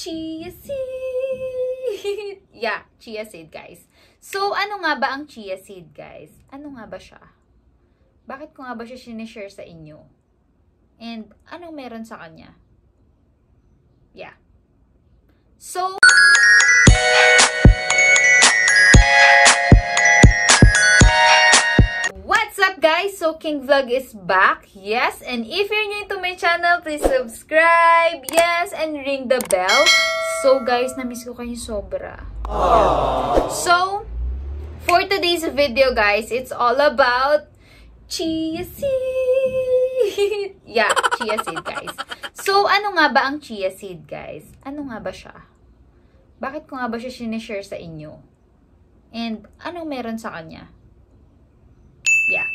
Chia seed! yeah, chia seed guys. So, ano nga ba ang chia seed guys? Ano nga ba siya? Bakit ko nga ba siya sinishare sa inyo? And, ano meron sa kanya? Yeah. So, cooking vlog is back. Yes, and if you're new to my channel, please subscribe. Yes, and ring the bell. So guys, namiss ko kayo sobra. So, for today's video guys, it's all about chia seed. yeah, chia seed guys. So, ano nga ba ang chia seed guys? Ano nga ba siya? Bakit ko nga ba siya sinishare sa inyo? And, ano meron sa kanya? Yeah.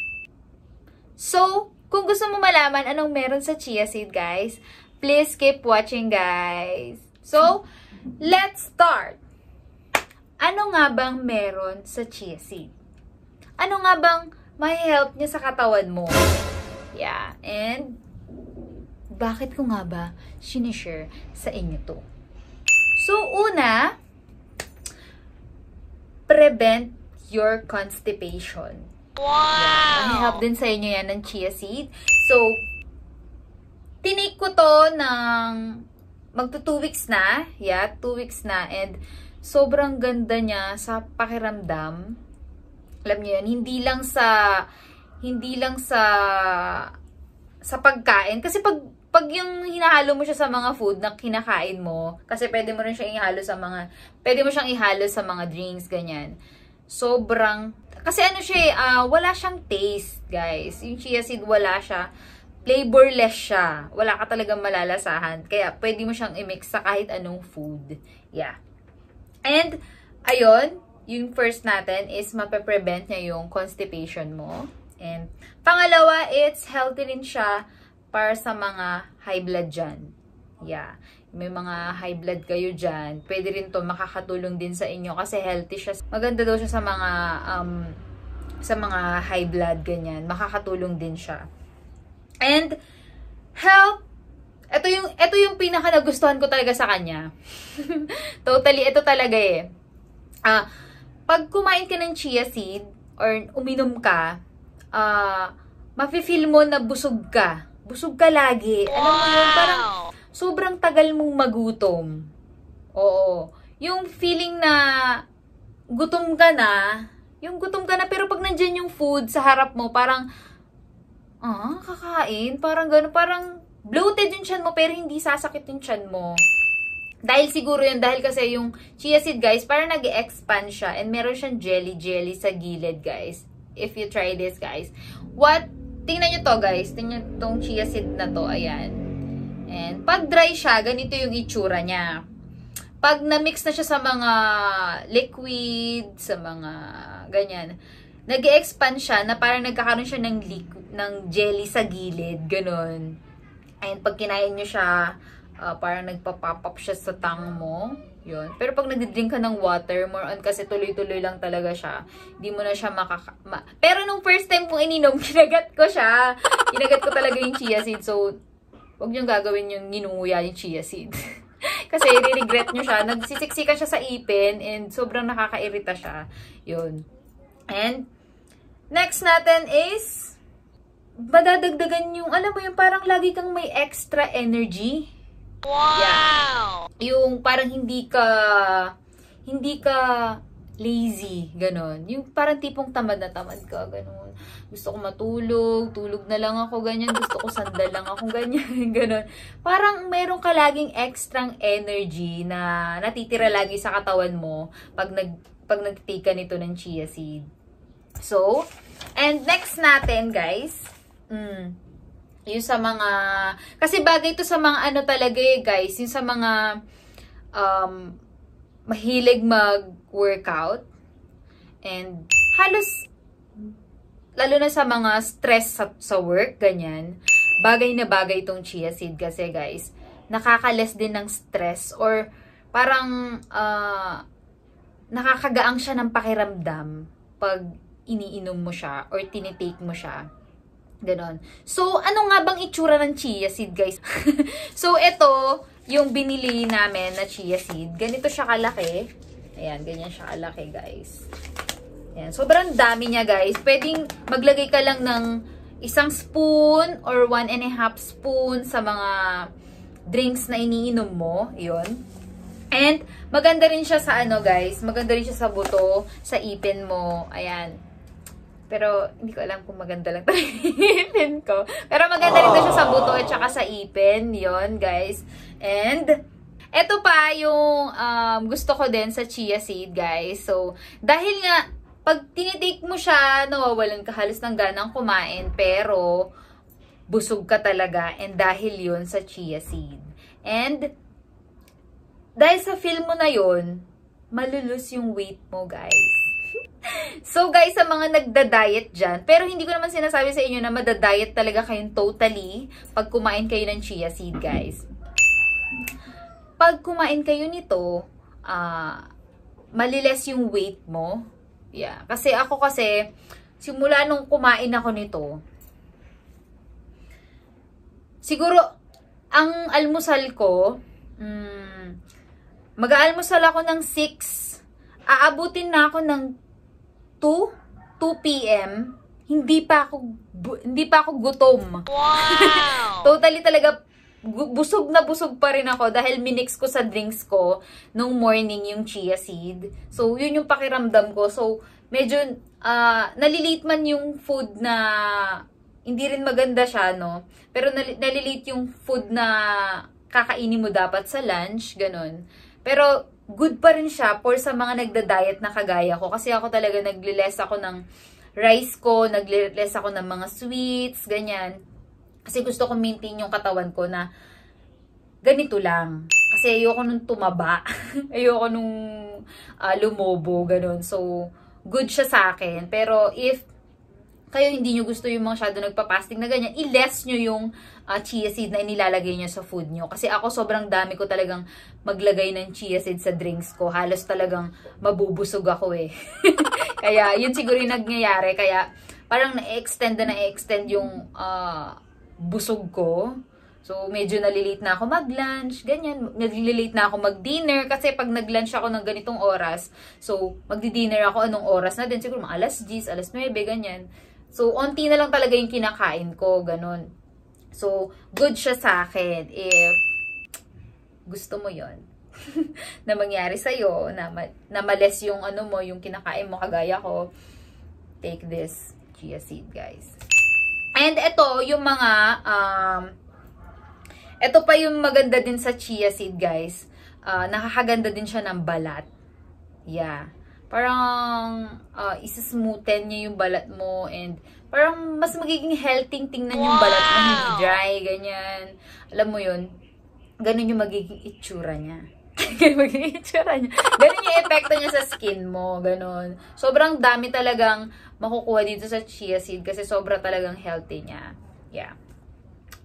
So, kung gusto mo malaman anong meron sa chia seed, guys, please keep watching, guys. So, let's start! Ano nga bang meron sa chia seed? Ano nga bang may help niya sa katawan mo? Yeah, and bakit ko nga ba sinishare sa inyo to? So, una, prevent your constipation. Wow! Yeah, help din sa inyo yan ng chia seed. So, tinake ko to ng magto 2 weeks na. Yeah, 2 weeks na. And sobrang ganda niya sa pakiramdam. Alam niyo yan, hindi lang sa hindi lang sa sa pagkain kasi pag pag yung hinahalo mo siya sa mga food na kinakain mo, kasi pwede mo rin siya ihalo sa mga pwede mo siyang ihalo sa mga drinks ganyan. Sobrang kasi ano siya, uh, wala siyang taste, guys. Yung chia seed, wala siya. Flavorless siya. Wala ka talagang malalasahan. Kaya, pwede mo siyang i-mix sa kahit anong food. Yeah. And, ayun, yung first natin is mape-prevent niya yung constipation mo. And, pangalawa, it's healthy rin siya para sa mga high blood dyan. Yeah. May mga high blood kayo dyan. Pwede rin to makakatulong din sa inyo kasi healthy siya. Maganda daw siya sa mga um, sa mga high blood, ganyan. Makakatulong din siya. And, help! Ito yung, ito yung pinaka nagustuhan ko talaga sa kanya. totally, ito talaga eh. Ah, pag kumain ka ng chia seed, or uminom ka, ah, uh, mafe-feel mo na busog ka. Busog ka lagi. Wow! Alam mo yun, parang sobrang tagal mong magutom. Oo. Yung feeling na gutom ka na, yung gutom ka na, pero pag nandyan yung food sa harap mo, parang, ah, kakain, parang gano'n, parang bloated yung chan mo, pero hindi sasakit yung chan mo. Dahil siguro yun, dahil kasi yung chia seed guys, parang nag-expand siya and meron siyang jelly-jelly sa gilid guys. If you try this guys. What? Tingnan nyo to guys. Tingnan tong chia seed na to. Ayan. And pag dry siya, ganito yung itsura niya. Pag na-mix na siya sa mga liquid, sa mga ganyan. nag expand siya na parang nagkakaroon siya ng, liquid, ng jelly sa gilid, ganun. And pag kinain nyo siya, uh, parang nagpa-pop siya sa tang mo. Yun. Pero pag nagdi-drink ka ng water, more on kasi tuloy-tuloy lang talaga siya. Hindi mo na siya makaka... Ma Pero nung first time kong ininom, kinagat ko siya. Kinagat ko talaga yung chia seed. So, huwag niyong gagawin yung ginuya yung chia seed. kasi re-regret nyo siya. Nagsisiksikan siya sa ipin and sobrang nakakairita siya. Yun. And, next natin is, madadagdagan yung, alam mo yung parang lagi kang may extra energy. Wow! Yeah. Yung parang hindi ka, hindi ka lazy, ganon. Yung parang tipong tamad na tamad ka, ganon. Gusto ko matulog, tulog na lang ako, ganyan. Gusto ko sandal lang ako, ganyan, ganon. Parang meron ka laging extrang energy na natitira lagi sa katawan mo pag nag pag nagtake nito ng chia seed. So, and next natin, guys, mm, yung sa mga, kasi bagay ito sa mga ano talaga eh, guys, yung sa mga um, mahilig mag-workout and halos lalo na sa mga stress sa, sa work, ganyan, bagay na bagay itong chia seed kasi guys, nakakales din ng stress or parang uh, nakakagaang siya ng pakiramdam pag iniinom mo siya or tinitake mo siya. Ganon. So, ano nga bang itsura ng chia seed, guys? so, ito, yung binili namin na chia seed. Ganito siya kalaki. Ayan, ganyan siya kalaki, guys. Ayan, sobrang dami niya, guys. Pwedeng maglagay ka lang ng isang spoon or one and a half spoon sa mga drinks na iniinom mo. yon And, maganda rin siya sa ano, guys. Maganda rin siya sa buto, sa ipin mo. Ayan. Pero, hindi ko alam kung maganda lang talaga ko. Pero maganda rin siya sa buto at saka sa ipin. yon guys. And, eto pa yung um, gusto ko din sa chia seed, guys. So, dahil nga, pag tinitake mo siya, nawawalan ka halos ng ganang kumain. Pero, busog ka talaga. And dahil yon sa chia seed. And, dahil sa film mo na yon malulus yung weight mo, guys so guys, sa mga nagda-diet dyan, pero hindi ko naman sinasabi sa inyo na madadiet talaga kayong totally pag kumain kayo ng chia seed guys. Pag kumain kayo nito, uh, ah, maliles yung weight mo. Yeah. Kasi ako kasi, simula nung kumain ako nito, siguro, ang almusal ko, mm, mag-aalmusal ako ng 6. Aabutin na ako ng 2, 2 p.m., hindi pa ako hindi pa ako gutom. Wow. totally talaga busog na busog pa rin ako dahil minix ko sa drinks ko nung morning yung chia seed. So, yun yung pakiramdam ko. So, medyo uh, nalilate man yung food na hindi rin maganda siya, no? Pero nal nalilate yung food na kakainin mo dapat sa lunch, ganun. Pero good pa rin siya for sa mga nagda-diet na kagaya ko. Kasi ako talaga nagliles ako ng rice ko, nagliles ako ng mga sweets, ganyan. Kasi gusto ko maintain yung katawan ko na ganito lang. Kasi ayoko nung tumaba. ayoko nung uh, lumobo, ganun. So, good siya sa akin. Pero if kayo hindi nyo gusto yung mga shadow nagpapasting na ganyan, i-less nyo yung uh, chia seed na inilalagay nyo sa food nyo. Kasi ako sobrang dami ko talagang maglagay ng chia seed sa drinks ko. Halos talagang mabubusog ako eh. kaya yun siguro yung nagyayari. Kaya parang na-extend na na-extend yung uh, busog ko. So, medyo nalilate na ako mag-lunch, ganyan. Nalilate na ako mag-dinner kasi pag nag-lunch ako ng ganitong oras, so, magdi-dinner ako anong oras na din. Siguro mga alas 10, alas 9, ganyan. So, onti na lang talaga yung kinakain ko, ganun. So, good siya sa akin if eh, gusto mo yon na mangyari sa'yo, na, ma na males yung ano mo, yung kinakain mo, kagaya ko, take this chia seed, guys. And ito, yung mga, um, ito pa yung maganda din sa chia seed, guys. Uh, nakakaganda din siya ng balat. Yeah parang uh, ah, isa-smoothen niya yung balat mo and parang mas magiging healthy tingnan yung balat mo, hindi dry, ganyan. Alam mo yun, ganun yung magiging itsura niya. ganun itsura niya. Ganun yung epekto niya sa skin mo, ganun. Sobrang dami talagang makukuha dito sa chia seed kasi sobra talagang healthy niya. Yeah.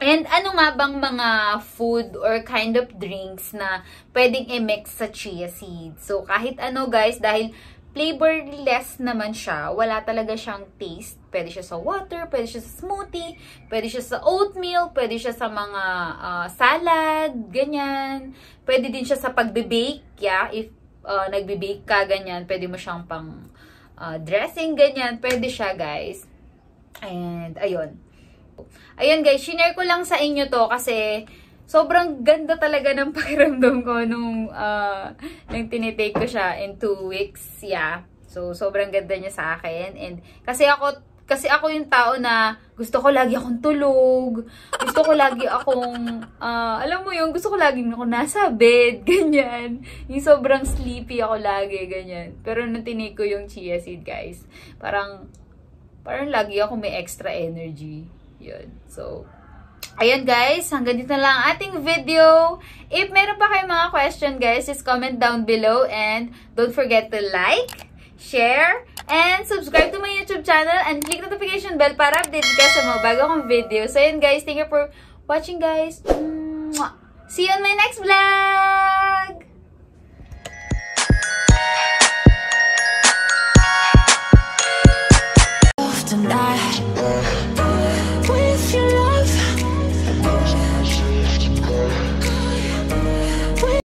And ano nga bang mga food or kind of drinks na pwedeng i-mix sa chia seeds? So, kahit ano guys, dahil flavorless naman siya, wala talaga siyang taste. Pwede siya sa water, pwede siya sa smoothie, pwede siya sa oatmeal, pwede siya sa mga uh, salad, ganyan. Pwede din siya sa pagbe-bake, yeah, if uh, ah, nagbe-bake ka, ganyan. Pwede mo siyang pang uh, dressing, ganyan. Pwede siya, guys. And, ayun. Ayan guys, shinare ko lang sa inyo to kasi sobrang ganda talaga ng pakiramdam ko nung, uh, nung tinitake ko siya in 2 weeks. Yeah. So, sobrang ganda niya sa akin. And kasi ako kasi ako yung tao na gusto ko lagi akong tulog, gusto ko lagi akong, uh, alam mo yung gusto ko lagi ako nasa bed, ganyan. Yung sobrang sleepy ako lagi, ganyan. Pero nung tinig ko yung chia seed, guys, parang, parang lagi ako may extra energy. Yun. So, Ayan guys, hanggang dito na lang ating video. If meron pa kayong mga question guys, just comment down below and don't forget to like, share, and subscribe to my YouTube channel and click notification bell para update ka sa mga bago kong video. So ayan guys, thank you for watching guys. See you on my next vlog!